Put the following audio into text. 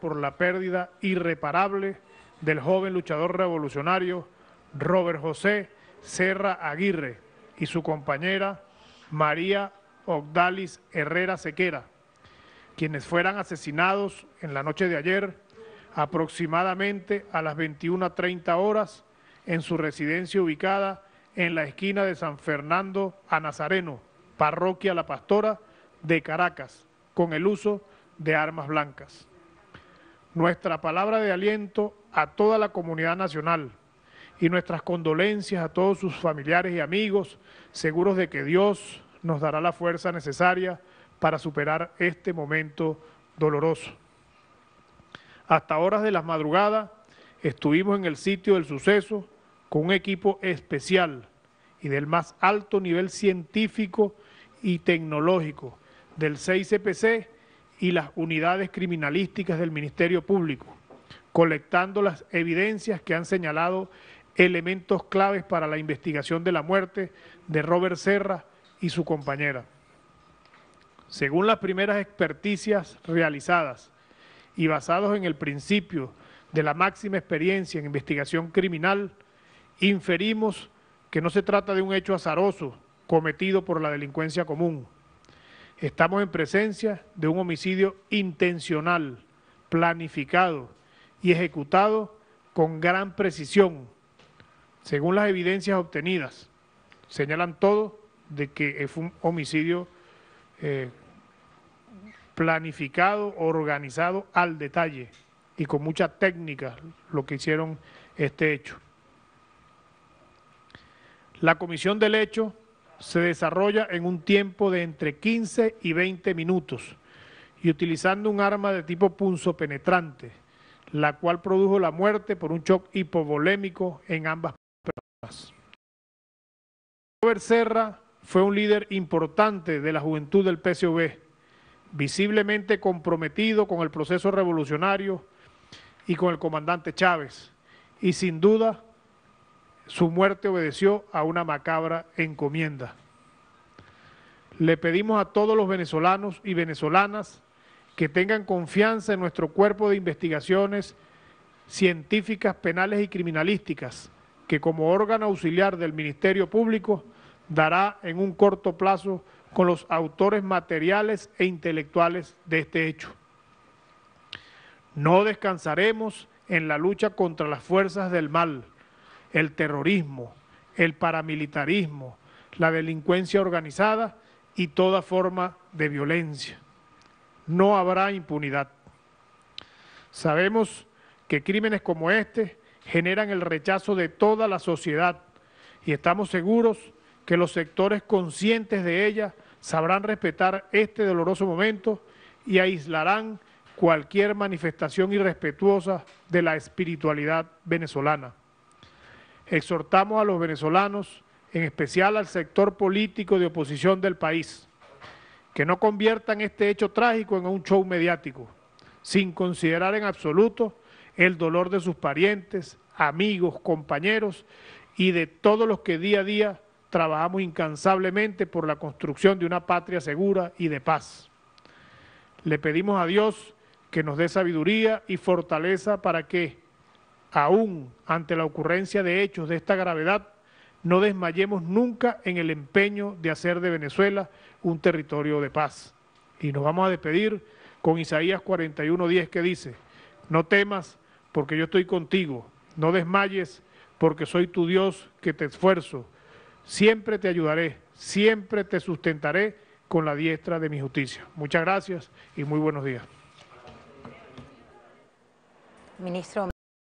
por la pérdida irreparable del joven luchador revolucionario Robert José Serra Aguirre y su compañera María Ogdalis Herrera Sequera, quienes fueran asesinados en la noche de ayer aproximadamente a las 21.30 horas en su residencia ubicada en la esquina de San Fernando a Nazareno, parroquia La Pastora de Caracas, con el uso de armas blancas nuestra palabra de aliento a toda la comunidad nacional y nuestras condolencias a todos sus familiares y amigos, seguros de que Dios nos dará la fuerza necesaria para superar este momento doloroso. Hasta horas de las madrugadas estuvimos en el sitio del suceso con un equipo especial y del más alto nivel científico y tecnológico del 6CPC y las unidades criminalísticas del Ministerio Público, colectando las evidencias que han señalado elementos claves para la investigación de la muerte de Robert Serra y su compañera. Según las primeras experticias realizadas y basados en el principio de la máxima experiencia en investigación criminal, inferimos que no se trata de un hecho azaroso cometido por la delincuencia común, Estamos en presencia de un homicidio intencional, planificado y ejecutado con gran precisión, según las evidencias obtenidas. Señalan todo de que fue un homicidio eh, planificado, organizado al detalle y con mucha técnica lo que hicieron este hecho. La comisión del hecho se desarrolla en un tiempo de entre 15 y 20 minutos y utilizando un arma de tipo punzo penetrante, la cual produjo la muerte por un shock hipovolémico en ambas personas. Robert Serra fue un líder importante de la juventud del PCV, visiblemente comprometido con el proceso revolucionario y con el comandante Chávez, y sin duda su muerte obedeció a una macabra encomienda. Le pedimos a todos los venezolanos y venezolanas que tengan confianza en nuestro cuerpo de investigaciones científicas, penales y criminalísticas, que como órgano auxiliar del Ministerio Público dará en un corto plazo con los autores materiales e intelectuales de este hecho. No descansaremos en la lucha contra las fuerzas del mal el terrorismo, el paramilitarismo, la delincuencia organizada y toda forma de violencia. No habrá impunidad. Sabemos que crímenes como este generan el rechazo de toda la sociedad y estamos seguros que los sectores conscientes de ella sabrán respetar este doloroso momento y aislarán cualquier manifestación irrespetuosa de la espiritualidad venezolana. Exhortamos a los venezolanos, en especial al sector político de oposición del país, que no conviertan este hecho trágico en un show mediático, sin considerar en absoluto el dolor de sus parientes, amigos, compañeros y de todos los que día a día trabajamos incansablemente por la construcción de una patria segura y de paz. Le pedimos a Dios que nos dé sabiduría y fortaleza para que, aún ante la ocurrencia de hechos de esta gravedad, no desmayemos nunca en el empeño de hacer de Venezuela un territorio de paz. Y nos vamos a despedir con Isaías 41:10 que dice, no temas porque yo estoy contigo, no desmayes porque soy tu Dios que te esfuerzo, siempre te ayudaré, siempre te sustentaré con la diestra de mi justicia. Muchas gracias y muy buenos días. Ministro.